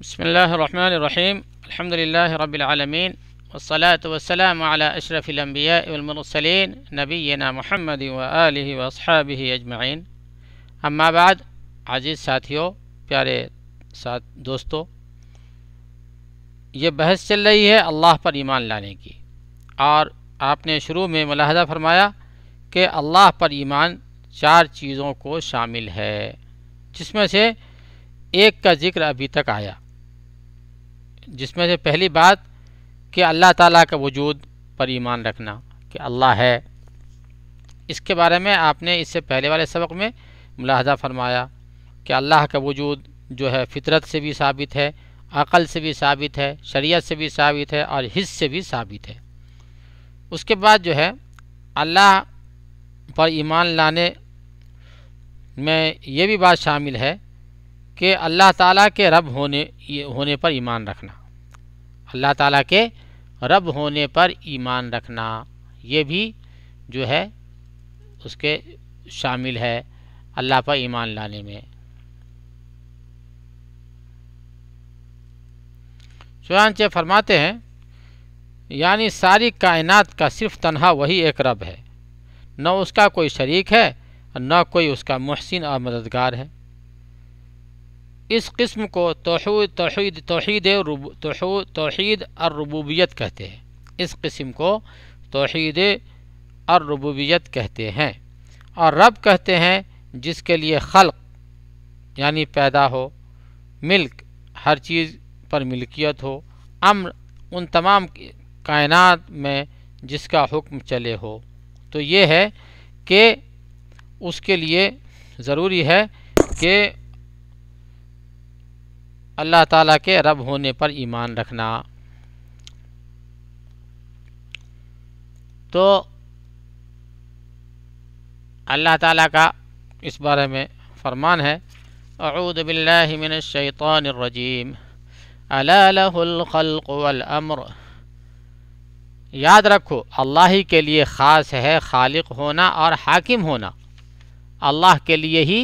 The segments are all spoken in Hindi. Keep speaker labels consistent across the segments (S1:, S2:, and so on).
S1: बसमीम अल्हम्दुलिल्लाह रबालमीन वसलाम अशरफ़िलम्बियामरसलिन नबीना महमद वसहाब अजमाइन अम्माबाद आज़ीज़ साथियों प्यारे साथ दोस्तों ये बहस चल रही है अल्लाह पर ईमान लाने की और आपने शुरू में मुलाहदा फरमाया कि अल्लाह पर ईमान चार चीज़ों को शामिल है जिसमें से एक का ज़िक्र अभी तक आया जिसमें से पहली बात कि अल्लाह ताला का वजूद पर ईमान रखना कि अल्लाह है इसके बारे में आपने इससे पहले वाले सबक में मुलाहजा फरमाया कि अल्लाह का वजूद जो है फितरत से भी साबित है अक़ल से भी साबित है शरीयत से भी साबित है और हिस्स से भी साबित है उसके बाद जो है अल्लाह पर ईमान लाने में ये भी बात शामिल है कि अल्लाह ताला के रब होने होने पर ईमान रखना अल्लाह ताला के रब होने पर ईमान रखना ये भी जो है उसके शामिल है अल्लाह पर ईमान लाने में चुनानचे फरमाते हैं यानी सारी कायनात का सिर्फ तनहा वही एक रब है न उसका कोई शरीक है न कोई उसका मुहसिन और मददगार है इस किस्म को तोहद तोहद तोहद तोहद कहते हैं इस किस्म को तोहद रबूबियत कहते हैं और रब कहते हैं जिसके लिए खल्क यानी पैदा हो मिल्क हर चीज़ पर मिल्कियत हो अम्र उन तमाम कायनात में जिसका हुक्म चले हो तो ये है कि उसके लिए ज़रूरी है कि अल्लाह ताला के रब होने पर ईमान रखना तो अल्लाह ताला का इस बारे में फरमान है अऊदबिल्लिमिनशैतानरजीम अलाखलक़लअमर याद रखो अल्लाह ही के लिए ख़ास है खालिक होना और हाकिम होना अल्लाह के लिए ही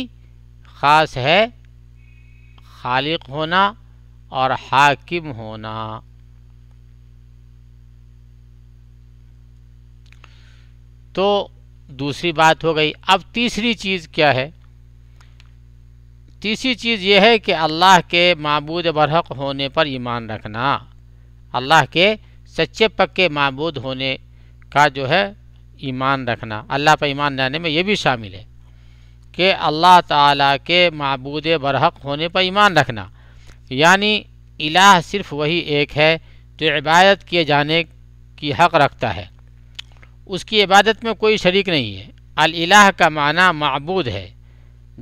S1: ख़ास है खालिक होना और हाकिम होना तो दूसरी बात हो गई अब तीसरी चीज़ क्या है तीसरी चीज़ यह है कि अल्लाह के मबूद बरहक होने पर ईमान रखना अल्लाह के सच्चे पक्के मबूद होने का जो है ईमान रखना अल्लाह पर ईमान लाने में ये भी शामिल है कि अल्लाह ताला के मबूद बरहक होने पर ईमान रखना यानी इलाह सिर्फ वही एक है जो इबादत किए जाने की हक़ रखता है उसकी इबादत में कोई शरीक नहीं है अलाह का माना मबूद है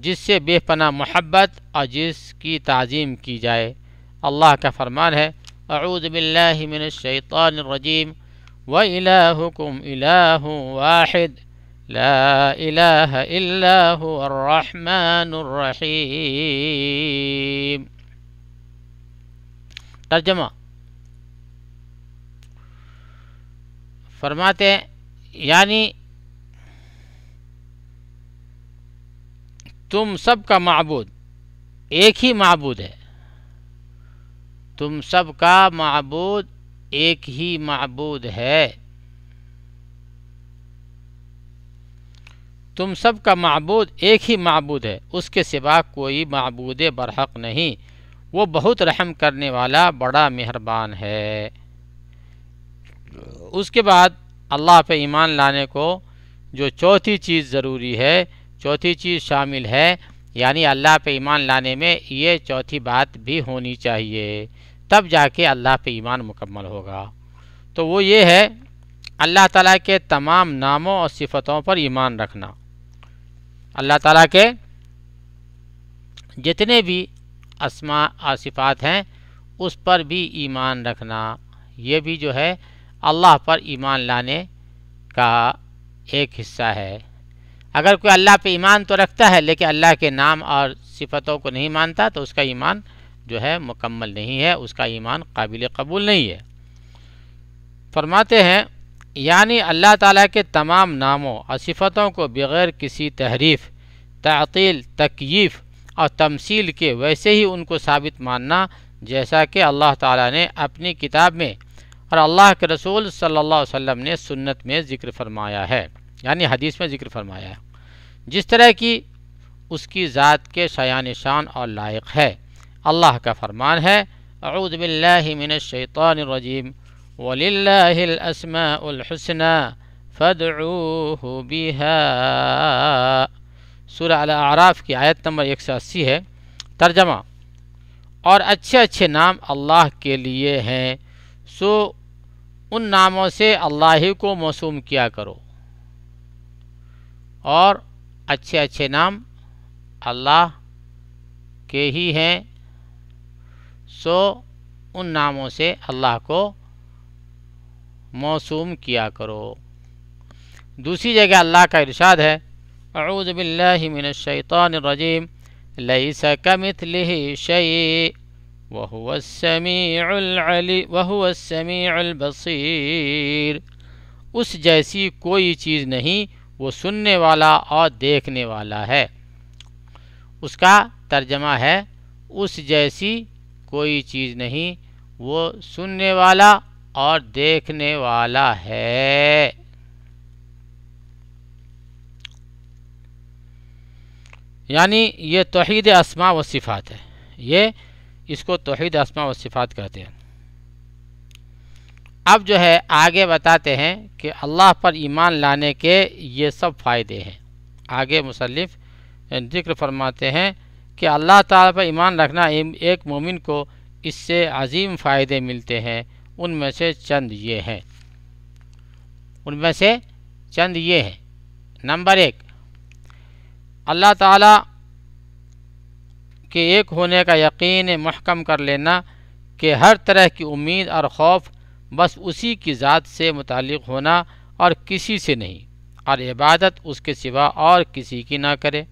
S1: जिससे बेपना मोहब्बत और जिसकी तज़ीम की जाए अल्लाह का फरमान है अऊदबिल्लिमिनशैतरजीम व इलाकुम इलाद لا إله إلا هو الرحمن الرحيم तर्जमा फरमाते यानी तुम सब का मबूद एक ही मबूद है तुम सब का मबूद एक ही मबूद है तुम सब का मबूद एक ही मबूद है उसके सिवा कोई मबूद बरहक नहीं वो बहुत रहम करने वाला बड़ा मेहरबान है उसके बाद अल्लाह पे ईमान लाने को जो चौथी चीज़ ज़रूरी है चौथी चीज़ शामिल है यानी अल्लाह पे ईमान लाने में ये चौथी बात भी होनी चाहिए तब जाके अल्लाह पे ईमान मुकम्मल होगा तो वो ये है अल्लाह ताला के तमाम नामों और सिफतों पर ईमान रखना अल्लाह ताला के जितने भी असमा आसिफात हैं उस पर भी ईमान रखना ये भी जो है अल्लाह पर ईमान लाने का एक हिस्सा है अगर कोई अल्लाह पे ईमान तो रखता है लेकिन अल्लाह के नाम और सिफतों को नहीं मानता तो उसका ईमान जो है मुकम्मल नहीं है उसका ईमान काबिल कबूल नहीं है फरमाते हैं यानी अल्लाह ताला के तमाम नामों और सिफतों को बग़ैर किसी तहरीफ तातील तकयीफ़ और तमसील के वैसे ही उनको साबित मानना जैसा कि अल्लाह ताला ने अपनी किताब में और अल्लाह के रसूल सल्लल्लाहु अलैहि वसल्लम ने सुन्नत में ज़िक्र फरमाया है यानी हदीस में ज़िक्र फरमाया है जिस तरह की उसकी ज़ात के शायान शान और लायक है अल्लाह का फरमान है अऊदबिल्लिमिनशैतरजीम वलिल्लाहि असमाउल हुस्ना फ़दूह बिहा सूर आराफ़ की आयत नंबर एक सौ अस्सी है तर्जमा और अच्छे अच्छे नाम अल्लाह के लिए हैं सो उन नामों से अल्लाह ही को मौसूम किया करो और अच्छे अच्छे नाम अल्लाह के ही हैं सो उन नामों से अल्लाह को मौसूम किया करो दूसरी जगह अल्लाह का इरशाद है अरूज़बिल्लिमिनशैतरजीम लईस कमिथल शई वहुअसमी वहुअसमीबसर उस जैसी कोई चीज़ नहीं वो सुनने वाला और देखने वाला है उसका तर्जमा है उस जैसी कोई चीज़ नहीं वो सुनने वाला और देखने वाला है यानी ये तोहद आसमा व सिफ़ात है ये इसको तोहद आसमा व सिफ़ात कहते हैं अब जो है आगे बताते हैं कि अल्लाह पर ईमान लाने के ये सब फ़ायदे हैं आगे मुसलफ जिक्र फरमाते हैं कि अल्लाह ताला पर ईमान रखना एक मोमिन को इससे अजीम फ़ायदे मिलते हैं उनमें से चंद ये हैं उनमें से चंद ये हैं नंबर एक अल्लाह ताला के एक होने का यकीन महकम कर लेना कि हर तरह की उम्मीद और खौफ बस उसी की ज़ात से मुतक होना और किसी से नहीं और इबादत उसके सिवा और किसी की ना करे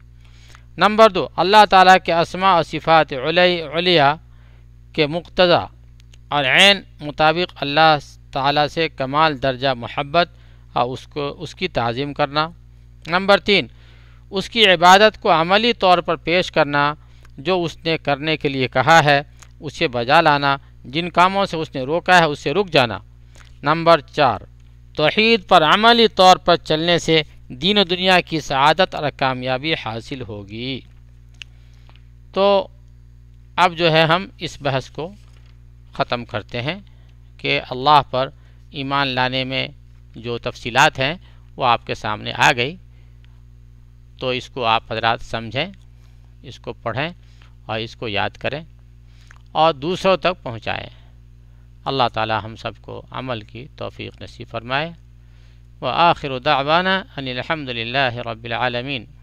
S1: नंबर दो अल्लाह ताला के असमा और सिफ़ात उलिया के मुक्तज़ा और ऐन मुताबिक अल्लाह ताला से कमाल दर्जा मोहब्बत और उसको उसकी तज़ीम करना नंबर तीन उसकी इबादत को अमली तौर पर पेश करना जो उसने करने के लिए कहा है उसे बजा लाना जिन कामों से उसने रोका है उससे रुक जाना नंबर चार तोहद पर अमली तौर पर चलने से दीन दुनिया की सदत और कामयाबी हासिल होगी तो अब जो है हम इस बहस को ख़त्म करते हैं कि अल्लाह पर ईमान लाने में जो तफसीलात हैं वो आपके सामने आ गई तो इसको आप हजरात समझें इसको पढ़ें और इसको याद करें और दूसरों तक पहुँचाएँ अल्लाह ताला हम सबको अमल की तौफीक नसीब फरमाए व आखिर दावाना अनिलहमदिल्ला रबालमीन